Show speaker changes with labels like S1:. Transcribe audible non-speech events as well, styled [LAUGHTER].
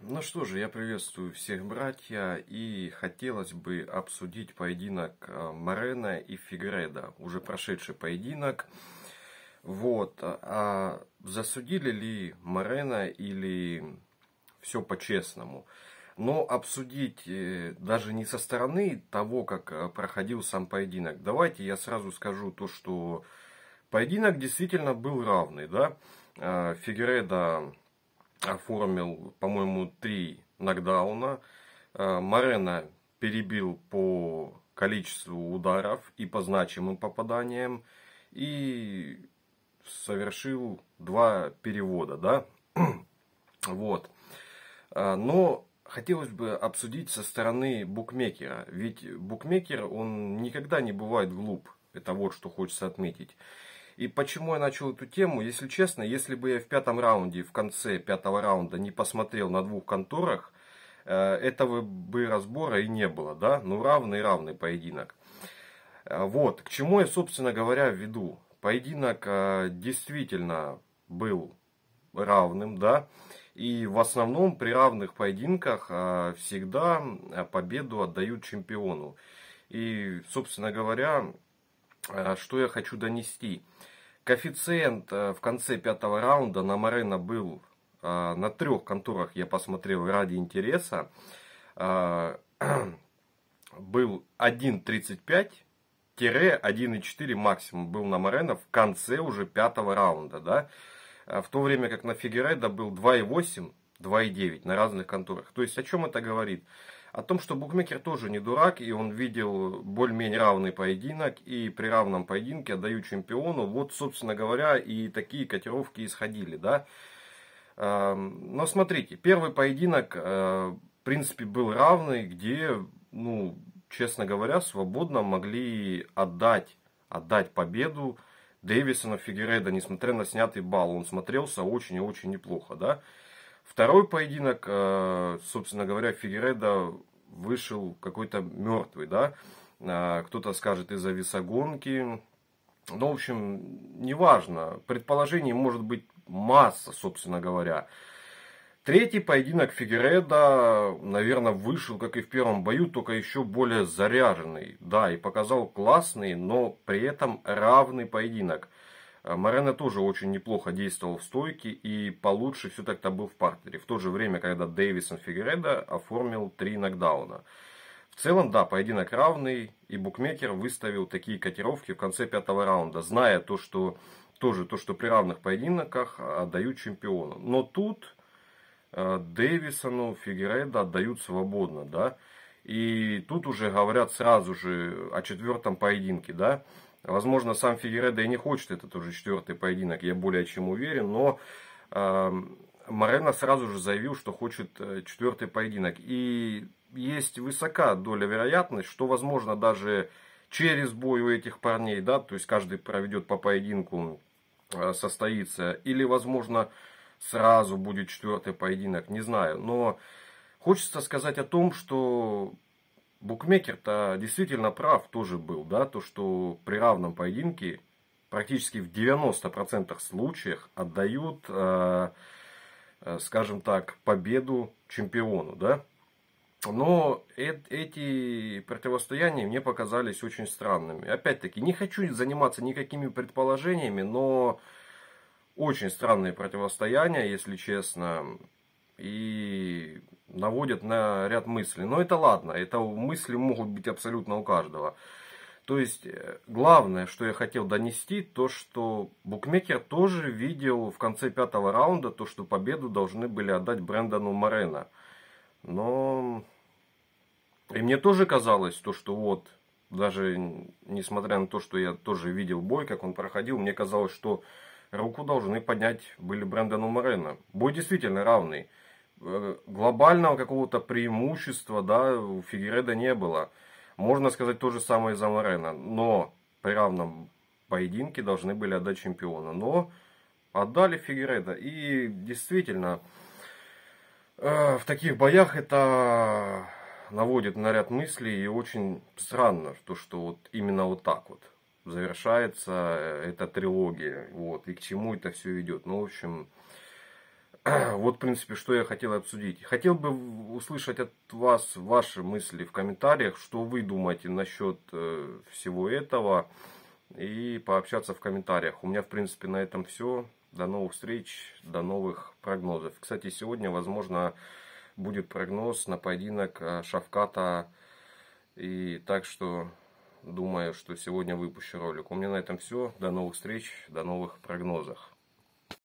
S1: Ну что же, я приветствую всех братья и хотелось бы обсудить поединок э, Марена и Фигреда, уже прошедший поединок. Вот, а, а засудили ли Марена или все по-честному? Но обсудить э, даже не со стороны того, как э, проходил сам поединок. Давайте я сразу скажу то, что поединок действительно был равный, да? Фигереда оформил, по-моему, три нокдауна. Э, Марена перебил по количеству ударов и по значимым попаданиям. И совершил два перевода, да? [CLEARS THROAT] вот. Э, но хотелось бы обсудить со стороны букмекера. Ведь букмекер, он никогда не бывает глуп. Это вот что хочется отметить. И почему я начал эту тему, если честно, если бы я в пятом раунде, в конце пятого раунда не посмотрел на двух конторах, э, этого бы разбора и не было, да? Ну, равный-равный поединок. Э, вот, к чему я, собственно говоря, веду. Поединок э, действительно был равным, да? И в основном при равных поединках всегда победу отдают чемпиону. И, собственно говоря, Э, что я хочу донести. Коэффициент э, в конце пятого раунда на Морена был э, на трех конторах, я посмотрел ради интереса, [CLEARS THROAT] был 1.35. 1,4 максимум был на Морено в конце уже пятого раунда, да, в то время как на Фигерайда был 2,8, 2,9 на разных конторах. То есть о чем это говорит? о том, что букмекер тоже не дурак, и он видел более-менее равный поединок, и при равном поединке отдаю чемпиону. Вот, собственно говоря, и такие котировки исходили, да. Эм, но смотрите, первый поединок, э, в принципе, был равный, где, ну, честно говоря, свободно могли отдать, отдать победу Дэвисона Фигереда, несмотря на снятый балл. Он смотрелся очень и очень неплохо, да. Второй поединок, э, собственно говоря, Фигереда вышел какой-то мертвый, да. А, кто-то скажет из-за весогонки. Ну, в общем, неважно. Предположений может быть масса, собственно говоря. Третий поединок Фигереда, наверное, вышел, как и в первом бою, только еще более заряженный. Да, и показал классный, но при этом равный поединок. А Морено тоже очень неплохо действовал в стойке и получше все тогда был в партере. В то же время, когда Дэвисон Фигередо оформил три нокдауна. В целом, да, поединок равный, и букмекер выставил такие котировки в конце пятого раунда, зная то, что тоже то, что при равных поединках а, отдают чемпиону. Но тут э, Дэвисону, Фигередо отдают свободно, да. И тут уже говорят сразу же о четвертом поединке, да. Возможно, сам Фигереда и не хочет этот уже четвертый поединок, я более чем уверен, но э, Морено сразу же заявил, что хочет э, четвертый поединок. И есть высока доля вероятности, что, возможно, даже через бой у этих парней, да, то есть каждый проведет по поединку, э, состоится, или, возможно, сразу будет четвертый поединок, не знаю, но хочется сказать о том, что букмекер-то действительно прав тоже был, да, то, что при равном поединке практически в 90% случаев отдают, э, э, скажем так, победу чемпиону, да. Но э эти противостояния мне показались очень странными. Опять-таки, не хочу заниматься никакими предположениями, но очень странные противостояния, если честно и наводят на ряд мыслей. Но это ладно, это мысли могут быть абсолютно у каждого. То есть, э, главное, что я хотел донести, то, что букмекер тоже видел в конце пятого раунда то, что победу должны были отдать Брэндону Морено. Но и мне тоже казалось, то, что вот, даже несмотря на то, что я тоже видел бой, как он проходил, мне казалось, что руку должны поднять были Брэндону Морено. Бой действительно равный. Э, глобального какого-то преимущества да, у Фигереда не было. Можно сказать то же самое за Морена, но при равном поединке должны были отдать чемпиона. Но отдали Фигереда. И действительно, э, в таких боях это наводит на ряд мыслей. И очень странно, то, что вот именно вот так вот завершается э, эта трилогия. Вот, и к чему это все идет. Ну, в общем, [CLEARS THROAT] вот, в принципе, что я хотел обсудить. Хотел бы услышать от вас ваши мысли в комментариях, что вы думаете насчет э, всего этого, и пообщаться в комментариях. У меня, в принципе, на этом все. До новых встреч, до новых прогнозов. Кстати, сегодня, возможно, будет прогноз на поединок э, Шавката. И так что думаю, что сегодня выпущу ролик. У меня на этом все. До новых встреч, до новых прогнозов.